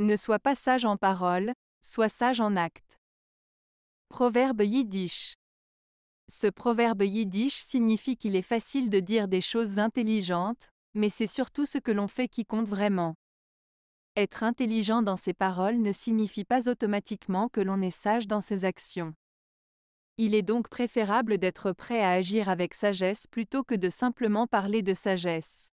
Ne sois pas sage en parole, sois sage en acte. Proverbe yiddish. Ce proverbe yiddish signifie qu'il est facile de dire des choses intelligentes, mais c'est surtout ce que l'on fait qui compte vraiment. Être intelligent dans ses paroles ne signifie pas automatiquement que l'on est sage dans ses actions. Il est donc préférable d'être prêt à agir avec sagesse plutôt que de simplement parler de sagesse.